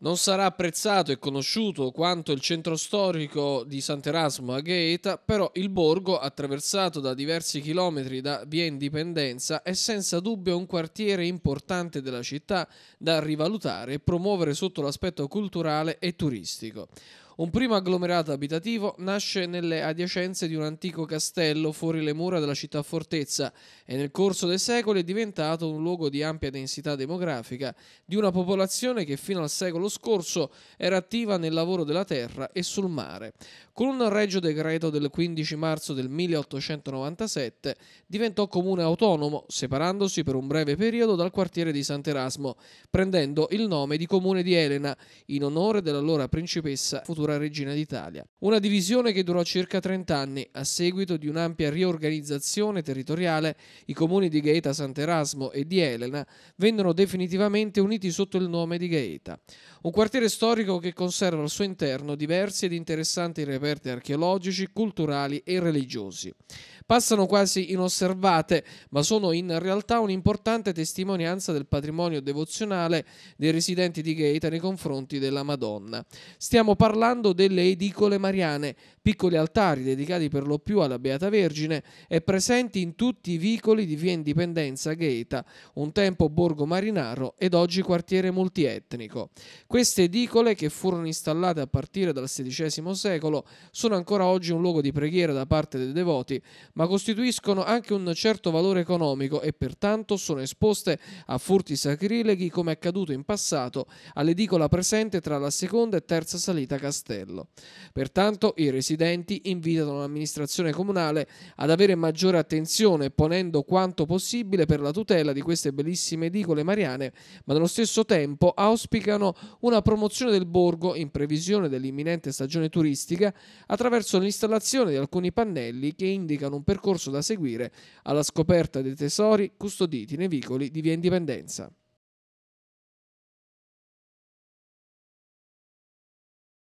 Non sarà apprezzato e conosciuto quanto il centro storico di Sant'Erasmo a Gaeta, però il borgo, attraversato da diversi chilometri da via Indipendenza, è senza dubbio un quartiere importante della città da rivalutare e promuovere sotto l'aspetto culturale e turistico. Un primo agglomerato abitativo nasce nelle adiacenze di un antico castello fuori le mura della città fortezza e nel corso dei secoli è diventato un luogo di ampia densità demografica, di una popolazione che fino al secolo scorso era attiva nel lavoro della terra e sul mare. Con un regio decreto del 15 marzo del 1897 diventò comune autonomo, separandosi per un breve periodo dal quartiere di Sant'Erasmo, prendendo il nome di comune di Elena, in onore dell'allora principessa futura futura regina d'Italia. Una divisione che durò circa 30 anni. A seguito di un'ampia riorganizzazione territoriale, i comuni di Gaeta Sant'Erasmo e di Elena vennero definitivamente uniti sotto il nome di Gaeta. Un quartiere storico che conserva al suo interno diversi ed interessanti reperti archeologici, culturali e religiosi. Passano quasi inosservate, ma sono in realtà un'importante testimonianza del patrimonio devozionale dei residenti di Gaeta nei confronti della Madonna. Stiamo parlando realizzando delle edicole mariane, piccoli altari dedicati per lo più alla Beata Vergine e presenti in tutti i vicoli di Via Indipendenza Gaeta, un tempo borgo marinaro ed oggi quartiere multietnico. Queste edicole, che furono installate a partire dal XVI secolo, sono ancora oggi un luogo di preghiera da parte dei devoti, ma costituiscono anche un certo valore economico e pertanto sono esposte a furti sacrileghi come accaduto in passato all'edicola presente tra la seconda e terza salita castellana castello. Pertanto i residenti invitano l'amministrazione comunale ad avere maggiore attenzione ponendo quanto possibile per la tutela di queste bellissime edicole mariane, ma nello stesso tempo auspicano una promozione del borgo in previsione dell'imminente stagione turistica attraverso l'installazione di alcuni pannelli che indicano un percorso da seguire alla scoperta dei tesori custoditi nei vicoli di Via Indipendenza.